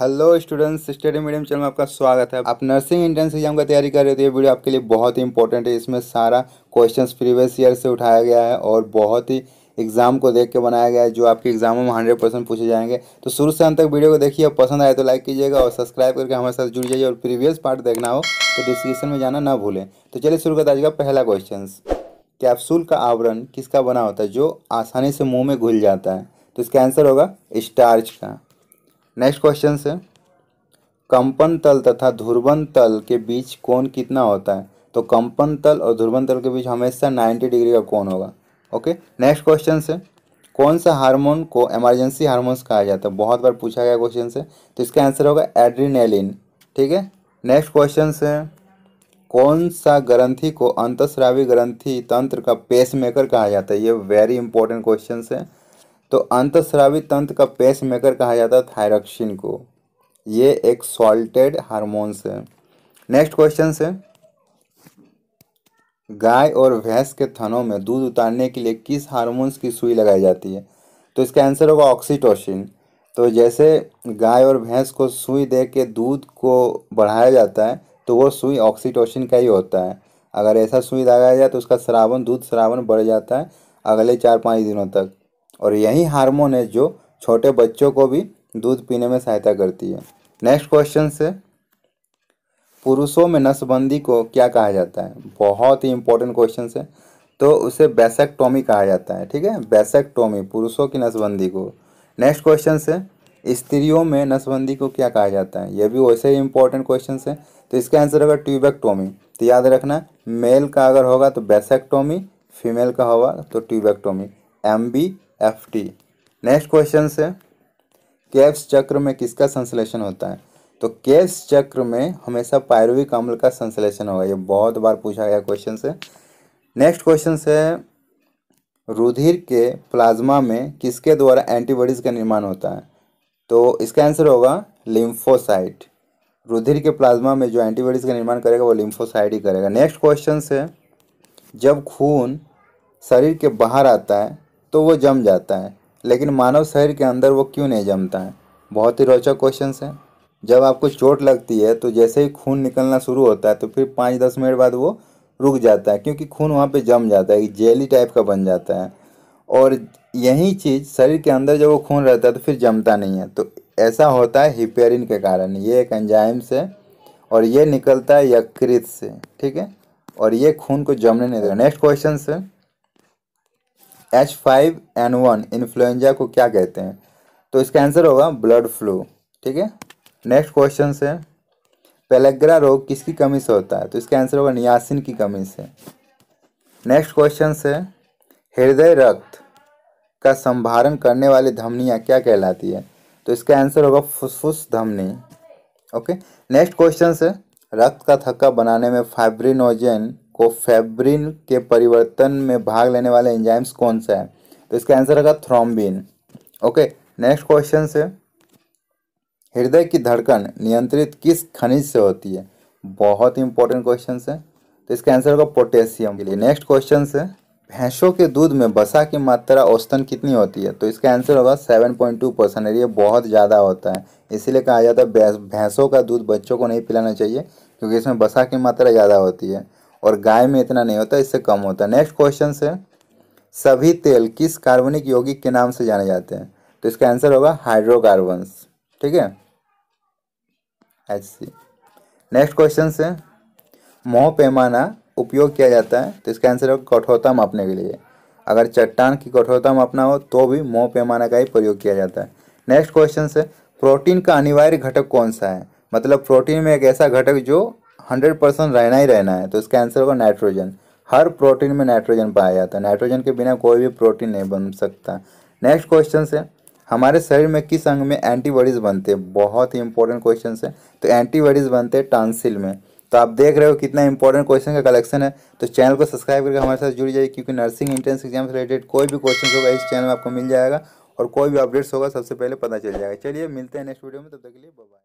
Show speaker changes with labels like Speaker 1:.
Speaker 1: hello students study medium channel में आपका स्वागत है आप नर्सिंग एंट्रेंस एग्जाम का तैयारी कर रहे हो तो ये वीडियो आपके लिए बहुत ही इंपॉर्टेंट है इसमें सारा क्वेश्चंस प्रीवियस ईयर से उठाया गया है और बहुत ही एग्जाम को देख के बनाया गया है जो आपके एग्जामों में हंड्रेड परसेंट पूछे जाएंगे तो शुरू से अंत तक वीडियो को देखिए पसंद आए तो लाइक कीजिएगा और सब्सक्राइब करके हमारे साथ जुड़ जाइए और प्रीवियस पार्ट देखना हो तो डिस्क्रिप्शन में जाना ना भूलें तो चलिए शुरू कर जाएगा पहला क्वेश्चन कैप्सूल का आवरण किसका बना होता है जो आसानी से मुँह में घुल जाता है तो इसका आंसर होगा स्टार्च का नेक्स्ट क्वेश्चन से कंपन तल तथा ध्रुवन तल के बीच कोण कितना होता है तो कंपन तल और ध्रुवन तल के बीच हमेशा 90 डिग्री का कोण होगा ओके नेक्स्ट क्वेश्चन से कौन सा हार्मोन को इमरजेंसी हार्मोन्स कहा जाता है बहुत बार पूछा गया क्वेश्चन से तो इसका आंसर होगा एड्रीनेलिन ठीक है नेक्स्ट क्वेश्चन से कौन सा ग्रंथि को अंतस्रावी ग्रंथि तंत्र का पेसमेकर कहा जाता है ये वेरी इंपॉर्टेंट क्वेश्चन है तो अंतस्रावी तंत्र का पेसमेकर कहा जाता है थायरक्सिन को ये एक सॉल्टेड हार्मोन्स है नेक्स्ट क्वेश्चन से गाय और भैंस के थनों में दूध उतारने के लिए किस हार्मोन्स की सुई लगाई जाती है तो इसका आंसर होगा ऑक्सीटोसिन तो जैसे गाय और भैंस को सुई दे के दूध को बढ़ाया जाता है तो वो सुई ऑक्सीटोसिन का ही होता है अगर ऐसा सुई लगाया जाए तो उसका श्रावण दूध श्रावण बढ़ जाता है अगले चार पाँच दिनों तक और यही हार्मोन है जो छोटे बच्चों को भी दूध पीने में सहायता करती है नेक्स्ट क्वेश्चन से पुरुषों में नसबंदी को क्या कहा जाता है बहुत ही इंपॉर्टेंट क्वेश्चन है तो उसे बेसेक्टोमी कहा जाता है ठीक है बेसेक्टोमी पुरुषों की नसबंदी को नेक्स्ट क्वेश्चन से स्त्रियों में नसबंदी को क्या कहा जाता है यह भी वैसे ही इंपॉर्टेंट क्वेश्चन है तो इसका आंसर होगा ट्यूबेक्टोमी तो याद रखना मेल का अगर होगा तो बेसेक्टोमी फीमेल का होगा तो tubectomy M B F T next question है कैब्स चक्र में किसका संश्लेषण होता है तो कैब्स चक्र में हमेशा पायरुविक अम्ल का संश्लेषण होगा ये बहुत बार पूछा गया क्वेश्चन से नेक्स्ट क्वेश्चन है रुधिर के प्लाज्मा में किसके द्वारा एंटीबॉडीज़ का निर्माण होता है तो इसका आंसर होगा लिम्फोसाइट रुधिर के प्लाज्मा में जो एंटीबॉडीज़ का निर्माण करेगा वो लिम्फोसाइट ही करेगा नेक्स्ट क्वेश्चन है जब खून शरीर के बाहर आता है तो वो जम जाता है लेकिन मानव शरीर के अंदर वो क्यों नहीं जमता है बहुत ही रोचक क्वेश्चन है जब आपको चोट लगती है तो जैसे ही खून निकलना शुरू होता है तो फिर पाँच दस मिनट बाद वो रुक जाता है क्योंकि खून वहाँ पे जम जाता है जेली टाइप का बन जाता है और यही चीज़ शरीर के अंदर जब वो खून रहता है तो फिर जमता नहीं है तो ऐसा होता है हिपेरिन के कारण ये एक एंजाइम से और ये निकलता है यकृत से ठीक है और ये खून को जमने नहीं देगा नेक्स्ट क्वेश्चन से H five N one influenza को क्या कहते हैं तो इसका आंसर होगा ब्लड फ्लू ठीक है नेक्स्ट क्वेश्चन है पेलेग्रा रोग किसकी कमी से होता है तो इसका आंसर होगा नियासिन की कमी से नेक्स्ट क्वेश्चन है हृदय रक्त का संभारण करने वाली धमनियाँ क्या कहलाती है तो इसका आंसर होगा फुसफुस धमनी ओके नेक्स्ट क्वेश्चन है रक्त का थक्का बनाने में फाइब्रिनोजेन को फेब्रिन के परिवर्तन में भाग लेने वाले एंजाइम्स कौन सा है तो इसका आंसर होगा थ्रोम्बिन ओके नेक्स्ट क्वेश्चन से हृदय की धड़कन नियंत्रित किस खनिज से होती है बहुत इंपॉर्टेंट क्वेश्चन है तो इसका आंसर होगा पोटेशियम के लिए नेक्स्ट क्वेश्चन से भैंसों के दूध में बसा की मात्रा औसतन कितनी होती है तो इसका आंसर होगा सेवन पॉइंट टू परसेंट ये बहुत ज़्यादा होता है इसीलिए कहा जाता है भैंसों का दूध बच्चों को नहीं पिलाना चाहिए क्योंकि इसमें बसा की मात्रा ज़्यादा होती है और गाय में इतना नहीं होता इससे कम होता है नेक्स्ट क्वेश्चन है सभी तेल किस कार्बनिक यौगिक के नाम से जाने जाते हैं तो इसका आंसर होगा हाइड्रोकार्बन्स ठीक है एच सी नेक्स्ट क्वेश्चन से मोह पैमाना उपयोग किया जाता है तो इसका आंसर होगा कठोरता मापने के लिए अगर चट्टान की कठोरता मापना हो तो भी मोह पैमाना का ही प्रयोग किया जाता है नेक्स्ट क्वेश्चन से प्रोटीन का अनिवार्य घटक कौन सा है मतलब प्रोटीन में एक ऐसा घटक जो हंड्रेड परसेंट रहना ही रहना है तो इसका आंसर होगा नाइट्रोजन हर प्रोटीन में नाइट्रोजन पाया जाता है नाइट्रोजन के बिना कोई भी प्रोटीन नहीं बन सकता नेक्स्ट क्वेश्चन से हमारे शरीर में किस अंग में एंटीबॉडीज़ बनते हैं बहुत ही इंपॉर्टेंट क्वेश्चन है तो एंटीबॉडीज़ बनते हैं टांसिल में तो आप देख रहे हो कितना इंपॉर्टेंट क्वेश्चन का कलेक्शन है तो चैनल को सब्सक्राइब करके हमारे साथ जुड़ जाइए क्योंकि नर्सिंग इंट्रेंस एग्जाम से रिलेटेड कोई भी क्वेश्चन होगा इस चैनल में आपको मिल जाएगा और कोई भी अपडेट्स होगा सबसे पहले पता चल जाएगा चलिए मिलते हैं नेक्स्ट वीडियो में तब तक के लिए बाय